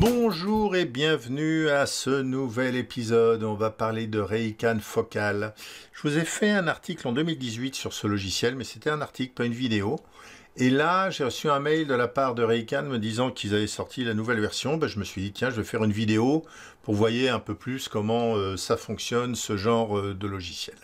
Bonjour et bienvenue à ce nouvel épisode. On va parler de Reikan Focal. Je vous ai fait un article en 2018 sur ce logiciel, mais c'était un article, pas une vidéo. Et là, j'ai reçu un mail de la part de Reikan me disant qu'ils avaient sorti la nouvelle version. Ben, je me suis dit, tiens, je vais faire une vidéo pour voir un peu plus comment euh, ça fonctionne, ce genre euh, de logiciel.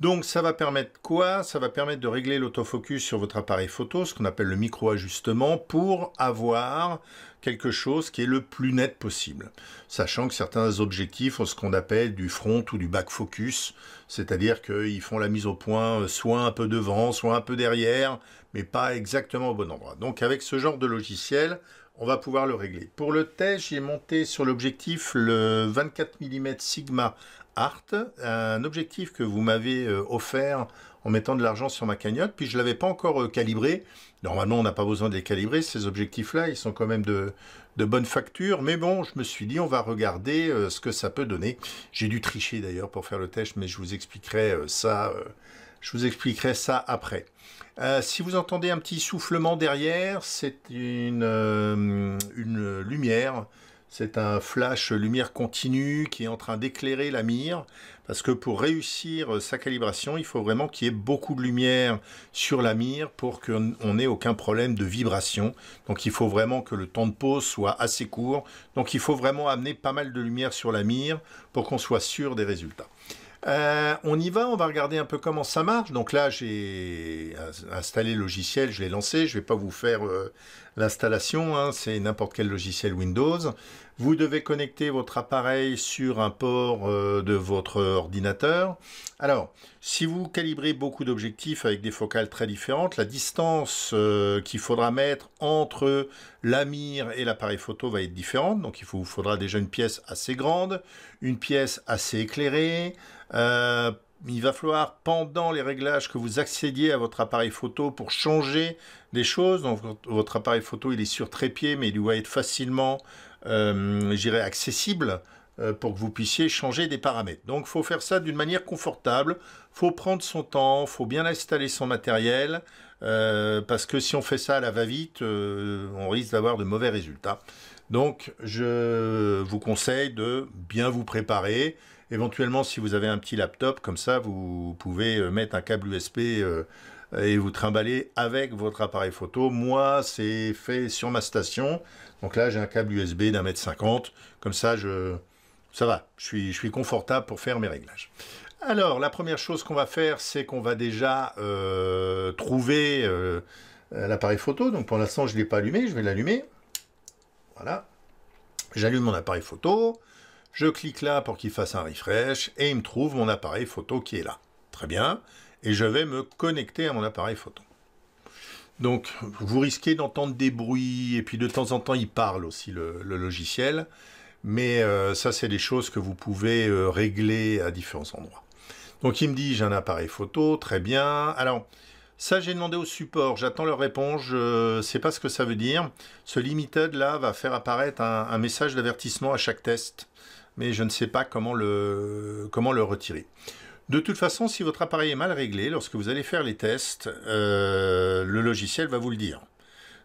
Donc ça va permettre quoi Ça va permettre de régler l'autofocus sur votre appareil photo, ce qu'on appelle le micro-ajustement, pour avoir quelque chose qui est le plus net possible. Sachant que certains objectifs ont ce qu'on appelle du front ou du back focus, c'est-à-dire qu'ils font la mise au point euh, soit un peu devant, soit un peu derrière, mais pas exactement au bon endroit. Donc avec ce genre de logiciel, on va pouvoir le régler. Pour le test, j'ai monté sur l'objectif le 24 mm Sigma Art, un objectif que vous m'avez euh, offert en mettant de l'argent sur ma cagnotte, puis je ne l'avais pas encore euh, calibré. Normalement, on n'a pas besoin de les calibrer, ces objectifs-là, ils sont quand même de, bonne facture, mais bon, je me suis dit, on va regarder euh, ce que ça peut donner. J'ai dû tricher d'ailleurs pour faire le test, mais je vous expliquerai ça, je vous expliquerai ça après. si vous entendez un petit soufflement derrière, c'est une lumière c'est un flash lumière continue qui est en train d'éclairer la mire, parce que pour réussir euh, sa calibration, il faut vraiment qu'il y ait beaucoup de lumière sur la mire pour qu'on n'ait aucun problème de vibration. Donc il faut vraiment que le temps de pause soit assez court. Donc il faut vraiment amener pas mal de lumière sur la mire pour qu'on soit sûr des résultats. Euh, on y va, on va regarder un peu comment ça marche. Donc là, j'ai installé le logiciel, je l'ai lancé. Je ne vais pas vous faire euh, l'installation, hein. c'est n'importe quel logiciel Windows. Vous devez connecter votre appareil sur un port euh, de votre ordinateur. Alors, si vous calibrez beaucoup d'objectifs avec des focales très différentes, la distance euh, qu'il faudra mettre entre la mire et l'appareil photo va être différente. Donc, il vous faudra déjà une pièce assez grande, une pièce assez éclairée. Euh, il va falloir, pendant les réglages, que vous accédiez à votre appareil photo pour changer des choses. Donc, votre appareil photo, il est sur trépied, mais il doit être facilement euh, j'irai accessible euh, pour que vous puissiez changer des paramètres. Donc, il faut faire ça d'une manière confortable. il Faut prendre son temps. il Faut bien installer son matériel euh, parce que si on fait ça à la va-vite, on risque d'avoir de mauvais résultats. Donc, je vous conseille de bien vous préparer. Éventuellement, si vous avez un petit laptop, comme ça, vous pouvez mettre un câble USB et vous trimballer avec votre appareil photo. Moi, c'est fait sur ma station. Donc là, j'ai un câble USB d'un mètre cinquante. Comme ça, je, ça va. Je suis, je suis confortable pour faire mes réglages. Alors, la première chose qu'on va faire, c'est qu'on va déjà euh, trouver euh, l'appareil photo. Donc pour l'instant, je ne l'ai pas allumé, je vais l'allumer. Voilà. J'allume mon appareil photo. Je clique là pour qu'il fasse un refresh et il me trouve mon appareil photo qui est là. Très bien. Et je vais me connecter à mon appareil photo. Donc, vous risquez d'entendre des bruits, et puis de temps en temps, il parle aussi le, logiciel. Mais euh, ça, c'est des choses que vous pouvez euh, régler à différents endroits. Donc, il me dit, j'ai un appareil photo, très bien. Alors, ça, j'ai demandé au support, j'attends leur réponse, je ne sais pas ce que ça veut dire. Ce limited, là, va faire apparaître un, un message d'avertissement à chaque test, mais je ne sais pas comment le, comment le retirer. De toute façon, si votre appareil est mal réglé, lorsque vous allez faire les tests, euh, le logiciel va vous le dire.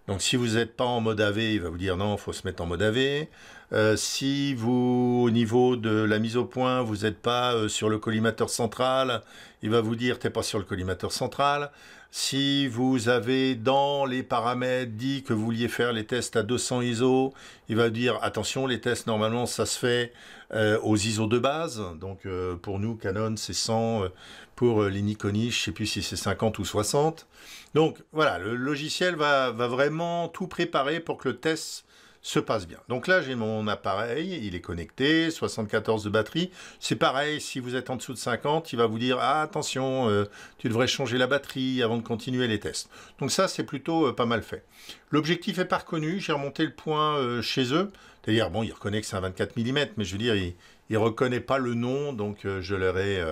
Donc si vous n'êtes pas en mode AV, il va vous dire non, il faut se mettre en mode AV. Euh, si vous, au niveau de la mise au point, vous n'êtes pas euh, sur le collimateur central, il va vous dire t'es pas sur le collimateur central. Si vous avez dans les paramètres dit que vous vouliez faire les tests à 200 ISO, il va dire attention, les tests normalement ça se fait euh, aux ISO de base. Donc euh, pour nous, Canon c'est 100, euh, pour les je ne sais plus si c'est 50 ou 60. Donc voilà, le logiciel va vraiment tout préparer pour que le test se passe bien. Donc là, j'ai mon appareil, il est connecté, 74 de batterie. C'est pareil, si vous êtes en dessous de 50, il va vous dire ah, attention, euh, tu devrais changer la batterie avant de continuer les tests. Donc ça, c'est plutôt euh, pas mal fait. L'objectif est pas reconnu, j'ai remonté le point euh, chez eux. C'est-à-dire, bon, il reconnaît que c'est un 24 mm, mais je veux dire, il ne reconnaît pas le nom, donc je leur ai...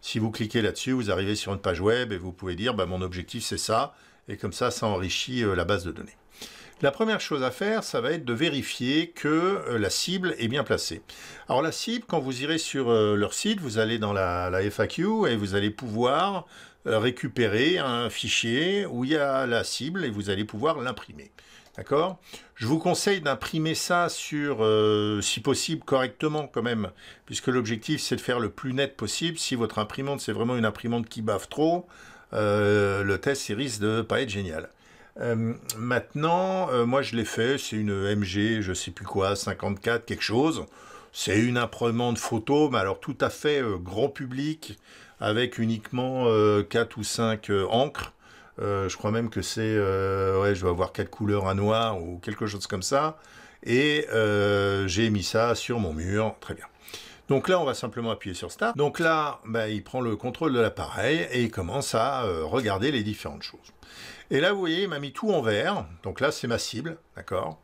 si vous cliquez là-dessus, vous arrivez sur une page web et vous pouvez dire, bah, mon objectif c'est ça, et comme ça, ça enrichit la base de données. La première chose à faire, ça va être de vérifier que euh, la cible est bien placée. Alors la cible, quand vous irez sur euh, leur site, vous allez dans la, FAQ et vous allez pouvoir euh, récupérer un fichier où il y a la cible et vous allez pouvoir l'imprimer. D'accord Je vous conseille d'imprimer ça sur, si possible, correctement quand même, puisque l'objectif c'est de faire le plus net possible. Si votre imprimante c'est vraiment une imprimante qui bave trop, le test risque de pas être génial. Euh, maintenant, euh, moi je l'ai fait, c'est une MG, je sais plus quoi, 54, quelque chose. C'est une imprimante photo, mais alors tout à fait euh, grand public, avec uniquement 4 ou 5 encres. je crois même que c'est, ouais, je dois avoir quatre couleurs, à noir ou quelque chose comme ça. Et j'ai mis ça sur mon mur, très bien. Donc là, on va simplement appuyer sur Start. Donc là, bah, il prend le contrôle de l'appareil et il commence à euh, regarder les différentes choses. Et là, vous voyez, il m'a mis tout en vert. Donc là, c'est ma cible, d'accord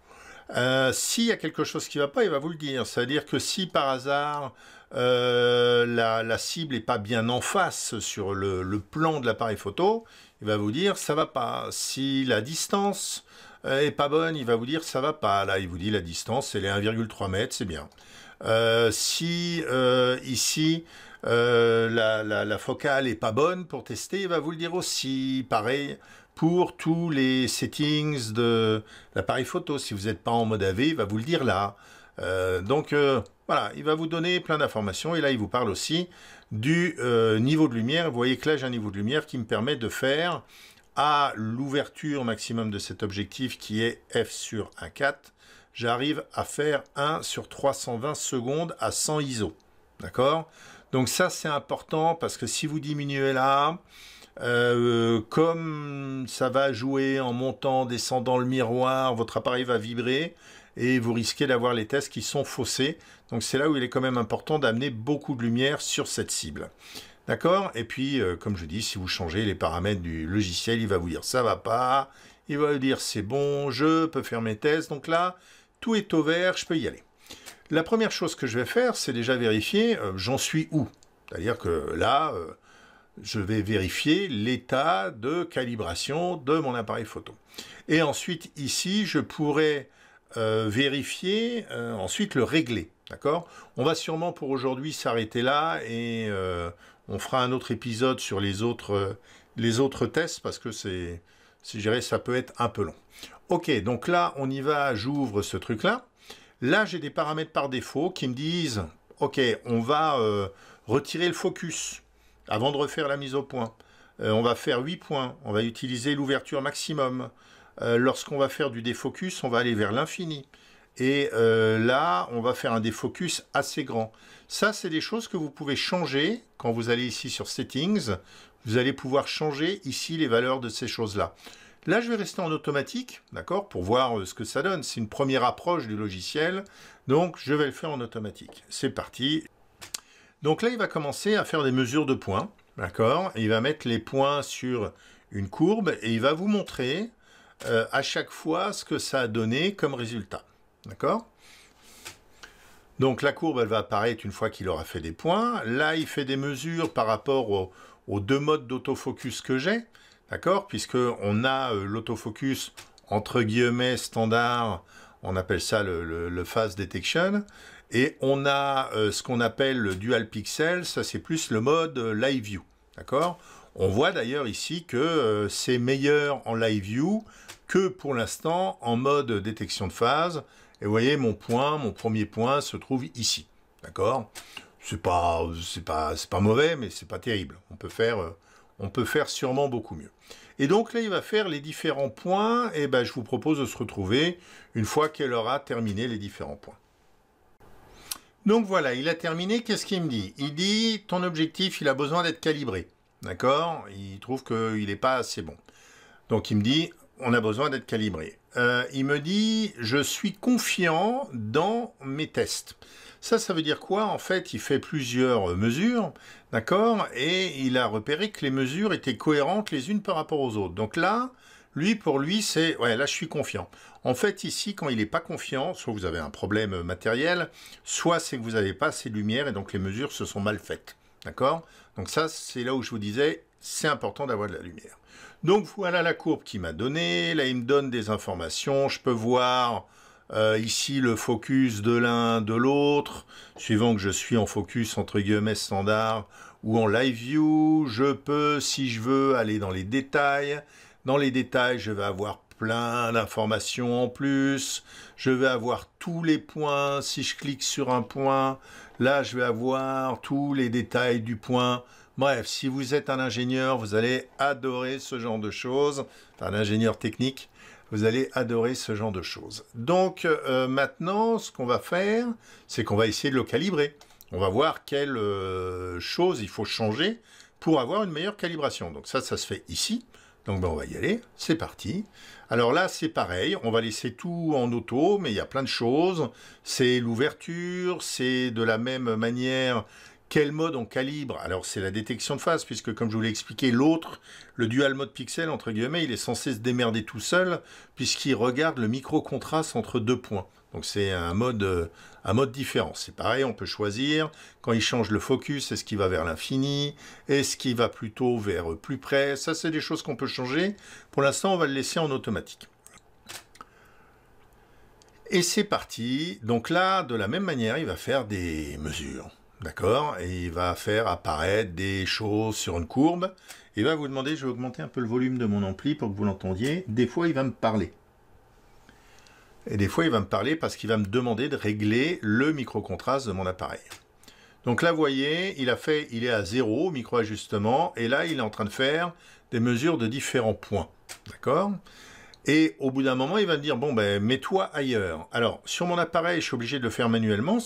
euh, S'il y a quelque chose qui ne va pas, il va vous le dire. C'est-à-dire que si par hasard, euh, la, cible n'est pas bien en face sur le, plan de l'appareil photo, il va vous dire ça va pas. Si la distance n'est pas bonne, il va vous dire ça va pas. Là, il vous dit la distance, elle est 1,3 mètres, c'est bien. Euh, si euh, ici euh, la, focale est pas bonne pour tester, il va vous le dire aussi. Pareil pour tous les settings de l'appareil photo. Si vous n'êtes pas en mode AV, il va vous le dire là. donc voilà, il va vous donner plein d'informations et là il vous parle aussi du niveau de lumière. Vous voyez que là j'ai un niveau de lumière qui me permet de faire à l'ouverture maximum de cet objectif qui est f sur 1.4 j'arrive à faire 1 sur 320 secondes à 100 ISO. D'accord Donc ça, c'est important parce que si vous diminuez là, euh, comme ça va jouer en montant, descendant le miroir, votre appareil va vibrer et vous risquez d'avoir les tests qui sont faussés. Donc c'est là où il est quand même important d'amener beaucoup de lumière sur cette cible. D'accord Et puis, euh, comme je dis, si vous changez les paramètres du logiciel, il va vous dire ça va pas, il va vous dire c'est bon, je peux faire mes tests. Donc là, tout est au vert, je peux y aller. La première chose que je vais faire, c'est déjà vérifier euh, j'en suis où. C'est-à-dire que là, euh, je vais vérifier l'état de calibration de mon appareil photo. Et ensuite, ici, je pourrais euh, vérifier, ensuite le régler. D'accord On va sûrement pour aujourd'hui s'arrêter là et on fera un autre épisode sur les autres, les autres tests parce que c'est, si je ça peut être un peu long. Ok, donc là, on y va, j'ouvre ce truc-là. Là, j'ai des paramètres par défaut qui me disent, ok, on va euh, retirer le focus avant de refaire la mise au point. Euh, on va faire 8 points, on va utiliser l'ouverture maximum. Euh, lorsqu'on va faire du défocus, on va aller vers l'infini. Et là, on va faire un défocus assez grand. Ça, c'est des choses que vous pouvez changer quand vous allez ici sur Settings. Vous allez pouvoir changer ici les valeurs de ces choses-là. Là, je vais rester en automatique, d'accord, pour voir euh, ce que ça donne. C'est une première approche du logiciel, donc je vais le faire en automatique. C'est parti. Donc là, il va commencer à faire des mesures de points, d'accord Il va mettre les points sur une courbe et il va vous montrer euh, à chaque fois ce que ça a donné comme résultat, d'accord donc la courbe, elle va apparaître une fois qu'il aura fait des points. Là, il fait des mesures par rapport aux deux modes d'autofocus que j'ai. D'accord Puisque on a euh, l'autofocus entre guillemets standard, on appelle ça le, phase detection, et on a euh, ce qu'on appelle le dual pixel, ça c'est plus le mode euh, live view. D'accord On voit d'ailleurs ici que c'est meilleur en live view que pour l'instant en mode détection de phase. Et vous voyez mon point, mon premier point se trouve ici. D'accord C'est pas pas pas mauvais mais c'est pas terrible. On peut faire on peut faire sûrement beaucoup mieux. Et donc là, il va faire les différents points, et ben, je vous propose de se retrouver une fois qu'elle aura terminé les différents points. Donc voilà, il a terminé, qu'est-ce qu'il me dit Il dit, ton objectif, il a besoin d'être calibré, d'accord Il trouve qu'il n'est pas assez bon. Donc il me dit, on a besoin d'être calibré. Euh, il me dit, je suis confiant dans mes tests. Ça, ça veut dire quoi En fait, il fait plusieurs mesures D'accord Et il a repéré que les mesures étaient cohérentes les unes par rapport aux autres. Donc là, lui, pour lui, c'est ouais, là, je suis confiant. En fait, ici, quand il n'est pas confiant, soit vous avez un problème matériel, soit c'est que vous n'avez pas assez de lumière et donc les mesures se sont mal faites. D'accord Donc ça, c'est là où je vous disais, c'est important d'avoir de la lumière. Donc voilà la courbe qui m'a donné. Là, il me donne des informations. Je peux voir euh, ici, le focus de l'un, de l'autre. Suivant que je suis en focus, entre guillemets, standard ou en live view, je peux, si je veux, aller dans les détails. Dans les détails, je vais avoir plein d'informations en plus. Je vais avoir tous les points. Si je clique sur un point, là, je vais avoir tous les détails du point. Bref, si vous êtes un ingénieur, vous allez adorer ce genre de choses. Un ingénieur technique. Vous allez adorer ce genre de choses. Donc euh, maintenant, ce qu'on va faire, c'est qu'on va essayer de le calibrer. On va voir quelles euh, chose choses il faut changer pour avoir une meilleure calibration. Donc ça, ça se fait ici. Donc ben, on va y aller, c'est parti. Alors là, c'est pareil, on va laisser tout en auto, mais il y a plein de choses. C'est l'ouverture, c'est de la même manière quel mode on calibre Alors c'est la détection de phase, puisque comme je vous l'ai expliqué, l'autre, le dual mode pixel, entre guillemets, il est censé se démerder tout seul, puisqu'il regarde le micro-contraste entre deux points. Donc c'est un mode, euh, un mode différent. C'est pareil, on peut choisir quand il change le focus, est-ce qu'il va vers l'infini, est-ce qu'il va plutôt vers euh, plus près. Ça, c'est des choses qu'on peut changer. Pour l'instant, on va le laisser en automatique. Et c'est parti. Donc là, de la même manière, il va faire des mesures. D'accord Et il va faire apparaître des choses sur une courbe. Il va vous demander, je vais augmenter un peu le volume de mon ampli pour que vous l'entendiez. Des fois, il va me parler. Et des fois, il va me parler parce qu'il va me demander de régler le micro-contraste de mon appareil. Donc là, vous voyez, il a fait, il est à zéro, micro-ajustement. Et là, il est en train de faire des mesures de différents points. D'accord et au bout d'un moment, il va me dire bon ben mets-toi ailleurs. Alors sur mon appareil, je suis obligé de le faire manuellement.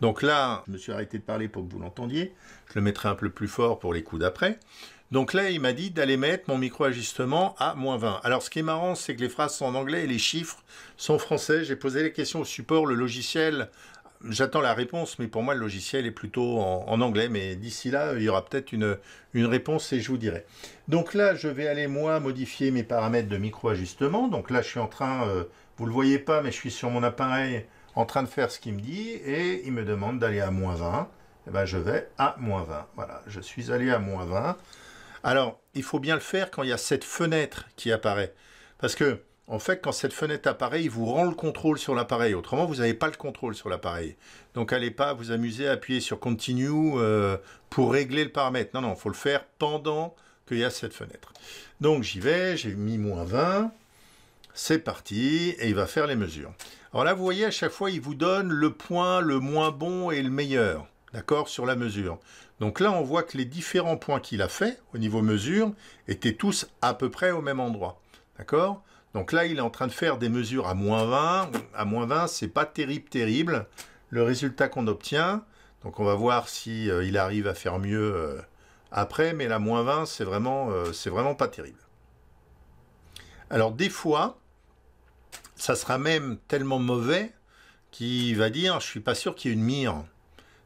Donc là, je me suis arrêté de parler pour que vous l'entendiez. Je le mettrai un peu plus fort pour les coups d'après. Donc là, il m'a dit d'aller mettre mon micro-ajustement à moins 20. Alors ce qui est marrant, c'est que les phrases sont en anglais et les chiffres sont français. J'ai posé les questions au support, le logiciel j'attends la réponse, mais pour moi, le logiciel est plutôt en, anglais. Mais d'ici là, il y aura peut-être une, réponse et je vous dirai. Donc là, je vais aller, moi, modifier mes paramètres de micro-ajustement. Donc là, je suis en train, euh, vous ne le voyez pas, mais je suis sur mon appareil en train de faire ce qu'il me dit. Et il me demande d'aller à moins 20. Et eh ben, je vais à moins 20. Voilà, je suis allé à moins 20. Alors, il faut bien le faire quand il y a cette fenêtre qui apparaît. Parce que en fait, quand cette fenêtre apparaît, il vous rend le contrôle sur l'appareil. Autrement, vous n'avez pas le contrôle sur l'appareil. Donc, allez pas vous amuser à appuyer sur Continue euh, pour régler le paramètre. Non, non, il faut le faire pendant qu'il y a cette fenêtre. Donc, j'y vais, j'ai mis moins 20. C'est parti, et il va faire les mesures. Alors là, vous voyez, à chaque fois, il vous donne le point le moins bon et le meilleur, d'accord, sur la mesure. Donc là, on voit que les différents points qu'il a fait au niveau mesure étaient tous à peu près au même endroit, d'accord donc là, il est en train de faire des mesures à moins 20. À moins 20, c'est pas terrible, terrible. Le résultat qu'on obtient, donc on va voir si euh, il arrive à faire mieux euh, après, mais la moins 20, c'est vraiment, euh, c'est vraiment pas terrible. Alors des fois, ça sera même tellement mauvais qu'il va dire, je suis pas sûr qu'il y ait une mire.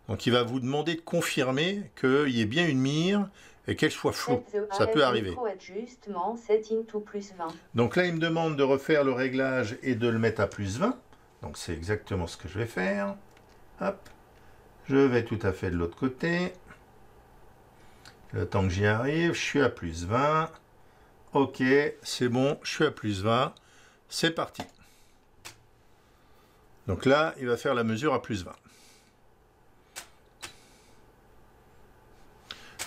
Donc il va vous demander de confirmer qu'il y ait bien une mire et qu'elle soit floue. Ça peut arriver. Donc là, il me demande de refaire le réglage et de le mettre à plus 20. Donc c'est exactement ce que je vais faire. Hop, je vais tout à fait de l'autre côté. Le temps que j'y arrive, je suis à plus 20. Ok, c'est bon, je suis à plus 20. C'est parti. Donc là, il va faire la mesure à plus 20.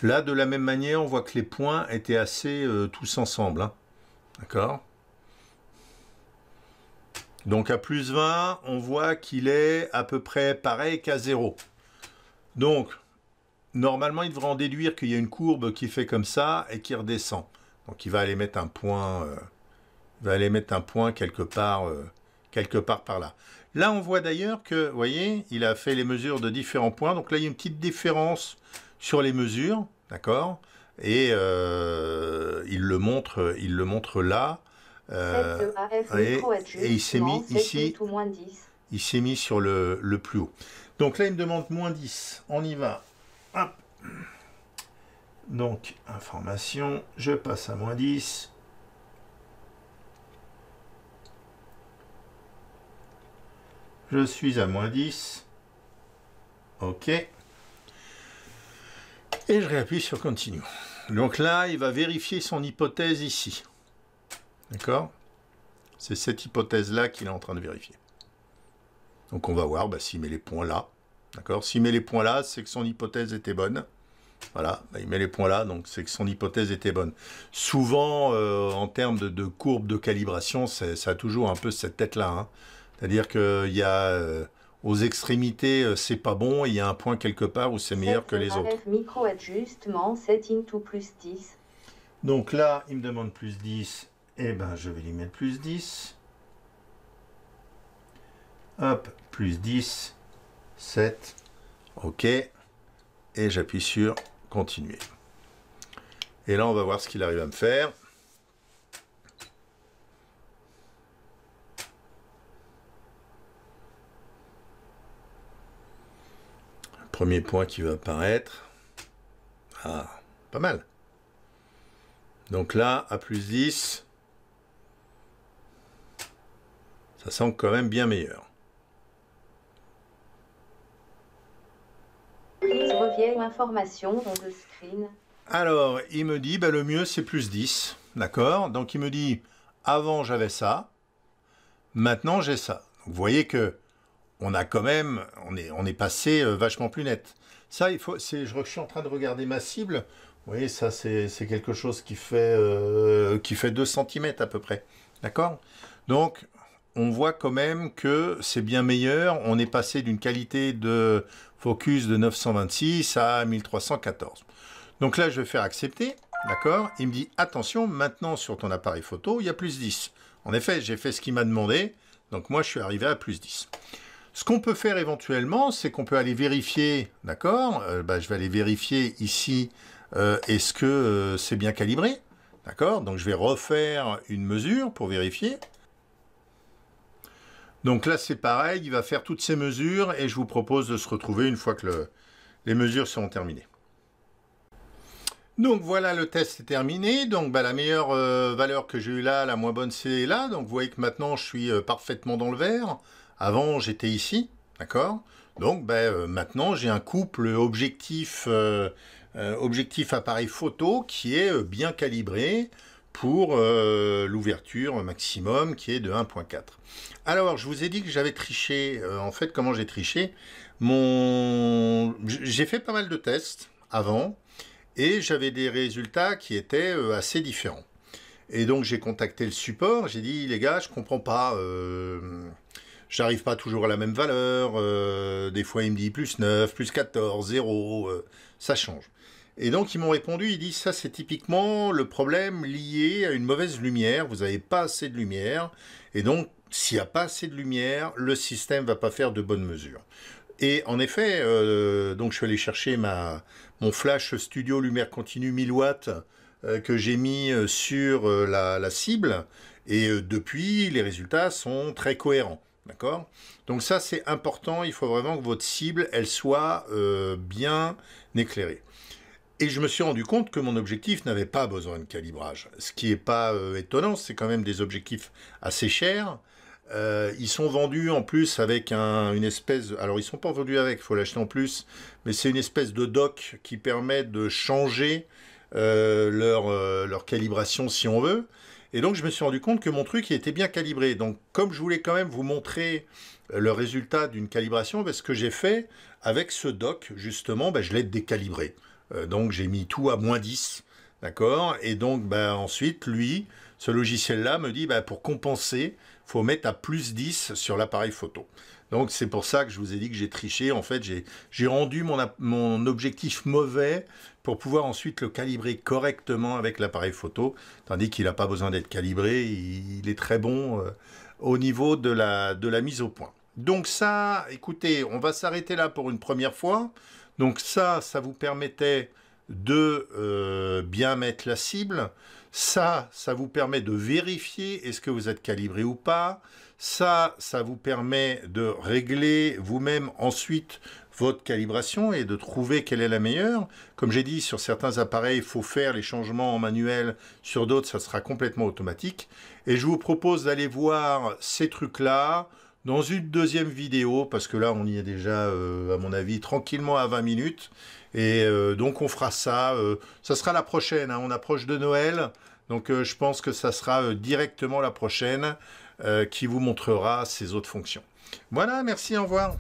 Là, de la même manière, on voit que les points étaient assez euh, tous ensemble. Hein. D'accord Donc à plus 20, on voit qu'il est à peu près pareil qu'à 0. Donc, normalement, il devrait en déduire qu'il y a une courbe qui fait comme ça et qui redescend. Donc il va aller mettre un point, euh, va aller mettre un point quelque part, euh, quelque part par là. Là, on voit d'ailleurs que, vous voyez, il a fait les mesures de différents points. Donc là, il y a une petite différence sur les mesures, d'accord Et euh, il, le montre, il le montre là. Euh, et, il s'est mis ici. Il s'est mis sur le, le, plus haut. Donc là, il me demande moins 10. On y va. Donc, information. Je passe à moins 10. Je suis à moins 10. OK. Et je réappuie sur Continue. Donc là, il va vérifier son hypothèse ici. D'accord C'est cette hypothèse-là qu'il est en train de vérifier. Donc on va voir bah, s'il met les points là. D'accord S'il met les points là, c'est que son hypothèse était bonne. Voilà, bah, il met les points là, donc c'est que son hypothèse était bonne. Souvent, euh, en termes de, courbe de calibration, ça a toujours un peu cette tête-là. Hein. C'est-à-dire qu'il y a... Euh, aux extrémités, euh, c'est pas bon, il y a un point quelque part où c'est meilleur que les autres. Micro 10. Donc là, il me demande plus 10, et eh ben je vais lui mettre plus 10. Hop, plus 10, 7, OK, et j'appuie sur continuer. Et là, on va voir ce qu'il arrive à me faire. Premier point qui va apparaître. Ah, pas mal. Donc là, à plus 10, ça semble quand même bien meilleur. information screen. Alors, il me dit, ben, le mieux c'est plus 10, d'accord Donc il me dit, avant j'avais ça, maintenant j'ai ça. vous voyez que on a quand même, on est, on est passé euh, vachement plus net. Ça, il faut, c'est, je, suis en train de regarder ma cible. Vous voyez, ça, c'est, quelque chose qui fait, euh, qui fait 2 cm à peu près. D'accord Donc, on voit quand même que c'est bien meilleur. On est passé d'une qualité de focus de 926 à 1314. Donc là, je vais faire accepter. D'accord Il me dit, attention, maintenant sur ton appareil photo, il y a plus 10. En effet, j'ai fait ce qu'il m'a demandé. Donc moi, je suis arrivé à plus 10. Ce qu'on peut faire éventuellement, c'est qu'on peut aller vérifier, d'accord euh, bah, Je vais aller vérifier ici, euh, est-ce que euh, c'est bien calibré D'accord Donc je vais refaire une mesure pour vérifier. Donc là, c'est pareil, il va faire toutes ces mesures et je vous propose de se retrouver une fois que les mesures seront terminées. Donc voilà, le test est terminé. Donc bah, la meilleure valeur que j'ai eue là, la moins bonne, c'est là. Donc vous voyez que maintenant, je suis parfaitement dans le vert. Avant, j'étais ici, d'accord Donc, ben, euh, maintenant, j'ai un couple objectif, euh, euh, objectif appareil photo qui est bien calibré pour l'ouverture maximum qui est de 1.4. Alors, je vous ai dit que j'avais triché. en fait, comment j'ai triché Mon, J'ai fait pas mal de tests avant et j'avais des résultats qui étaient assez différents. Et donc, j'ai contacté le support. J'ai dit, les gars, je comprends pas j'arrive pas toujours à la même valeur, euh, des fois il me dit plus 9, plus 14, 0, euh, ça change. Et donc ils m'ont répondu, ils disent ça c'est typiquement le problème lié à une mauvaise lumière, vous n'avez pas assez de lumière, et donc s'il n'y a pas assez de lumière, le système ne va pas faire de bonnes mesures. Et en effet, euh, donc je suis allé chercher mon flash studio lumière continue 1000 watts que j'ai mis sur la, cible, et depuis les résultats sont très cohérents. D'accord Donc ça, c'est important. Il faut vraiment que votre cible, elle soit euh, bien éclairée. Et je me suis rendu compte que mon objectif n'avait pas besoin de calibrage. Ce qui n'est pas euh, étonnant, c'est quand même des objectifs assez chers. Euh, ils sont vendus en plus avec une espèce... Alors, ils sont pas vendus avec, il faut l'acheter en plus. Mais c'est une espèce de doc qui permet de changer leur, leur, calibration si on veut. Et donc, je me suis rendu compte que mon truc était bien calibré. Donc, comme je voulais quand même vous montrer euh, le résultat d'une calibration, ben, ce que j'ai fait avec ce doc justement, ben, je l'ai décalibré. Euh, donc, j'ai mis tout à moins 10. D'accord Et donc, ben, ensuite, lui, ce logiciel-là me dit, pour compenser, il faut mettre à plus 10 sur l'appareil photo. Donc c'est pour ça que je vous ai dit que j'ai triché. En fait, j'ai rendu mon, objectif mauvais pour pouvoir ensuite le calibrer correctement avec l'appareil photo, tandis qu'il n'a pas besoin d'être calibré, il, est très bon euh, au niveau de la, mise au point. Donc ça, écoutez, on va s'arrêter là pour une première fois. Donc ça, ça vous permettait de euh, bien mettre la cible. Ça, ça vous permet de vérifier est-ce que vous êtes calibré ou pas. Ça, ça vous permet de régler vous-même ensuite votre calibration et de trouver quelle est la meilleure. Comme j'ai dit, sur certains appareils, il faut faire les changements en manuel, sur d'autres, ça sera complètement automatique. Et je vous propose d'aller voir ces trucs-là dans une deuxième vidéo, parce que là, on y est déjà, euh, à mon avis, tranquillement à 20 minutes. Et euh, donc, on fera ça. Euh, ça sera la prochaine, hein. on approche de Noël. Donc, je pense que ça sera directement la prochaine. Euh, qui vous montrera ses autres fonctions. Voilà, merci, au revoir.